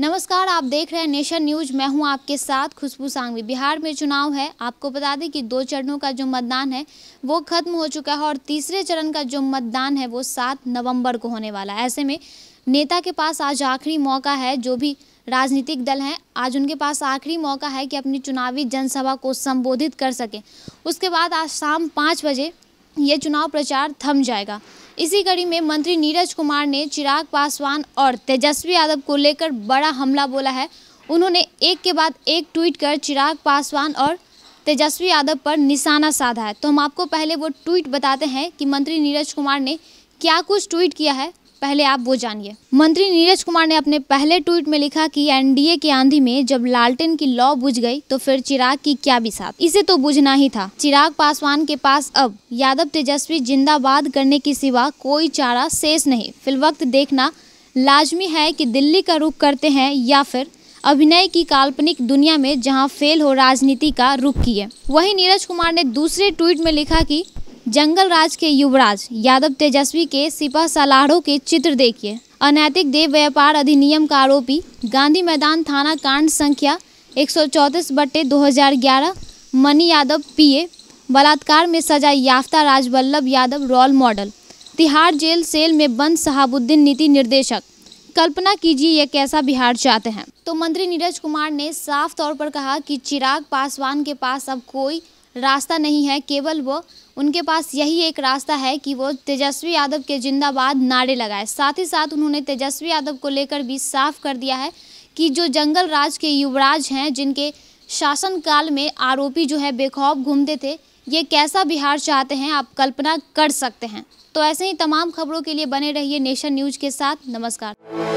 नमस्कार आप देख रहे हैं नेशन न्यूज मैं हूं आपके साथ खुशबू सांगवी बिहार में चुनाव है आपको बता दें कि दो चरणों का जो मतदान है वो खत्म हो चुका है और तीसरे चरण का जो मतदान है वो सात नवंबर को होने वाला है ऐसे में नेता के पास आज आखिरी मौका है जो भी राजनीतिक दल हैं आज उनके पास आखिरी मौका है कि अपनी चुनावी जनसभा को संबोधित कर सकें उसके बाद आज शाम पाँच बजे ये चुनाव प्रचार थम जाएगा इसी कड़ी में मंत्री नीरज कुमार ने चिराग पासवान और तेजस्वी यादव को लेकर बड़ा हमला बोला है उन्होंने एक के बाद एक ट्वीट कर चिराग पासवान और तेजस्वी यादव पर निशाना साधा है तो हम आपको पहले वो ट्वीट बताते हैं कि मंत्री नीरज कुमार ने क्या कुछ ट्वीट किया है पहले आप वो जानिए मंत्री नीरज कुमार ने अपने पहले ट्वीट में लिखा कि एनडीए की आंधी में जब लालटेन की लॉ बुझ गई तो फिर चिराग की क्या बिसात इसे तो बुझना ही था चिराग पासवान के पास अब यादव तेजस्वी जिंदाबाद करने के सिवा कोई चारा शेष नहीं फिल वक्त देखना लाजमी है कि दिल्ली का रुख करते हैं या फिर अभिनय की काल्पनिक दुनिया में जहां फेल हो राजनीति का रुख किए वहीं नीरज कुमार ने दूसरे ट्वीट में लिखा कि जंगल राज के युवराज यादव तेजस्वी के सिपा सलाहड़ों के चित्र देखिए अनैतिक देव व्यापार अधिनियम का आरोपी गांधी मैदान थाना कांड संख्या एक सौ चौंतीस बट्टे दो हज़ार ग्यारह मनी यादव पीए बलात्कार में सजा याफ्ता Rajballabh Yadav role model Tihar jail cell में बंद शहाबुद्दीन नीति निर्देशक कल्पना कीजिए यह कैसा बिहार चाहते हैं तो मंत्री नीरज कुमार ने साफ तौर पर कहा कि चिराग पासवान के पास अब कोई रास्ता नहीं है केवल वो उनके पास यही एक रास्ता है कि वो तेजस्वी यादव के जिंदाबाद नारे लगाए साथ ही साथ उन्होंने तेजस्वी यादव को लेकर भी साफ कर दिया है कि जो जंगल राज के युवराज हैं जिनके शासनकाल में आरोपी जो है बेखौफ घूमते थे ये कैसा बिहार चाहते हैं आप कल्पना कर सकते हैं तो ऐसे ही तमाम खबरों के लिए बने रहिए नेशन न्यूज़ के साथ नमस्कार